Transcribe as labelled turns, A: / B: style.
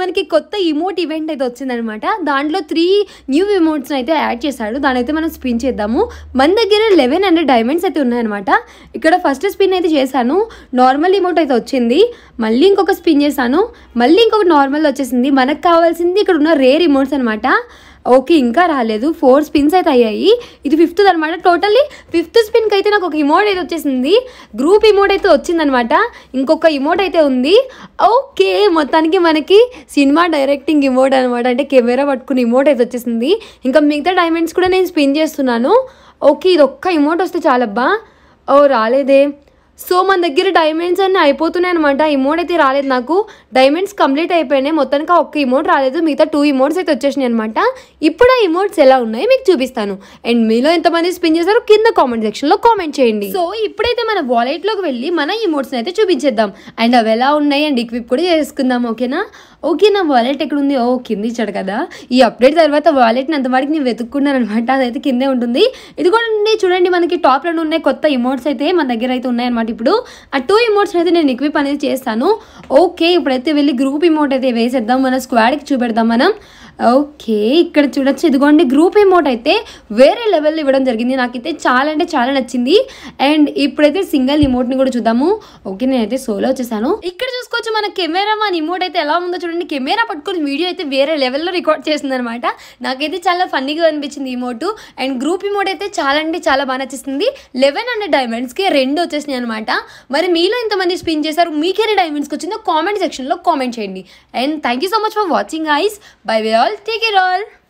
A: మనకి కొత్త emote event అయితే వచ్చిందనమాట దాంట్లో త్రీ న్యూ ఇమోట్స్ అయితే యాడ్ చేశాడు దాని అయితే మనం స్పిన్ చేద్దాము మన దగ్గర లెవెన్ హండ్రెడ్ డైమండ్స్ అయితే ఉన్నాయన్నమాట ఇక్కడ ఫస్ట్ స్పిన్ అయితే చేశాను నార్మల్ ఇమోట్ అయితే వచ్చింది మళ్ళీ ఇంకొక స్పిన్ చేశాను మళ్ళీ ఇంకొక నార్మల్ వచ్చేసింది మనకు కావాల్సింది ఇక్కడ ఉన్న రేర్ ఇమోట్స్ అనమాట ఓకే ఇంకా రాలేదు ఫోర్ స్పిన్స్ అయితే అయ్యాయి ఇది ఫిఫ్త్ అనమాట టోటల్లీ ఫిఫ్త్ స్పిన్కి అయితే నాకు ఒక ఇమోట్ అయితే వచ్చేసింది గ్రూప్ ఇమోట్ అయితే వచ్చిందనమాట ఇంకొక ఇమోట్ అయితే ఉంది ఓకే మొత్తానికి మనకి సినిమా డైరెక్టింగ్ ఇమోట్ అనమాట అంటే కెమెరా పట్టుకుని ఇమోట్ అయితే వచ్చేసింది ఇంకా మిగతా డైమండ్స్ కూడా నేను స్పిన్ చేస్తున్నాను ఓకే ఇది ఒక్క ఇమోట్ వస్తే చాలబ్బా ఓ రాలేదే సో మన దగ్గర డైమండ్స్ అన్నీ అయిపోతున్నాయి అనమాట ఇమోట్ అయితే రాలేదు నాకు డైమండ్స్ కంప్లీట్ అయిపోయినాయి మొత్తానికి ఒక్క ఇమోట్ రాలేదు మిగతా టూ ఇమోట్స్ అయితే వచ్చేసినాయి అనమాట ఇప్పుడు ఆ ఇమోట్స్ ఎలా ఉన్నాయి మీకు చూపిస్తాను అండ్ మీలో ఎంతమంది స్పిన్ చేశారో కింద కామెంట్ సెక్షన్లో కామెంట్ చేయండి సో ఇప్పుడైతే మన వాలెట్లోకి వెళ్ళి మన ఇమోట్స్ని అయితే చూపించేద్దాం అండ్ అవి ఎలా ఉన్నాయి అండ్ ఎక్విప్ కూడా చేసుకుందాం ఓకేనా ఓకే నా వాలెట్ ఎక్కడ ఉంది ఓ కింద ఇచ్చాడు కదా ఈ అప్డేట్ తర్వాత వాలెట్ని అంతవాడికి నేను వెతుక్కున్నాను అనమాట అదైతే కిందే ఉంటుంది ఇది కూడా చూడండి మనకి టాప్ రెండు ఉన్నాయి కొత్త ఇమోట్స్ అయితే మన దగ్గర అయితే ఉన్నాయన్నమాట అనమాట ఇప్పుడు ఆ టూ ఇమోట్స్ అయితే నేను ఎక్విప్ అనేది చేస్తాను ఓకే ఇప్పుడైతే వెళ్ళి గ్రూప్ ఇమోట్ అయితే వేసేద్దాం మన స్క్వాడ్కి చూపెడదాం మనం ఓకే ఇక్కడ చూడొచ్చు ఇదిగోండి గ్రూప్ ఎమోట్ అయితే వేరే లెవెల్లో ఇవ్వడం జరిగింది నాకైతే చాలా అంటే చాలా నచ్చింది అండ్ ఇప్పుడైతే సింగిల్ ఇమోట్ని కూడా చూద్దాము ఓకే నేనైతే సోలో వచ్చేసాను ఇక్కడ చూసుకోవచ్చు మన కెమెరా మన ఇమోట్ అయితే ఎలా ఉందో చూడండి కెమెరా పట్టుకుని వీడియో అయితే వేరే లెవెల్లో రికార్డ్ చేసింది అనమాట నాకైతే చాలా ఫన్నీగా అనిపించింది ఇమోట్ అండ్ గ్రూప్ ఇమోట్ అయితే చాలా అంటే చాలా బాగా నచ్చింది లెవెన్ హండ్రెడ్ డైమండ్స్కి రెండు వచ్చేసినాయి అనమాట మరి మీలో ఎంతమంది స్పిన్ చేశారు మీకే డైమండ్స్కి వచ్చిందో కామెంట్ సెక్షన్లో కామెంట్ చేయండి and thank you so much for watching guys bye way all. Take it all.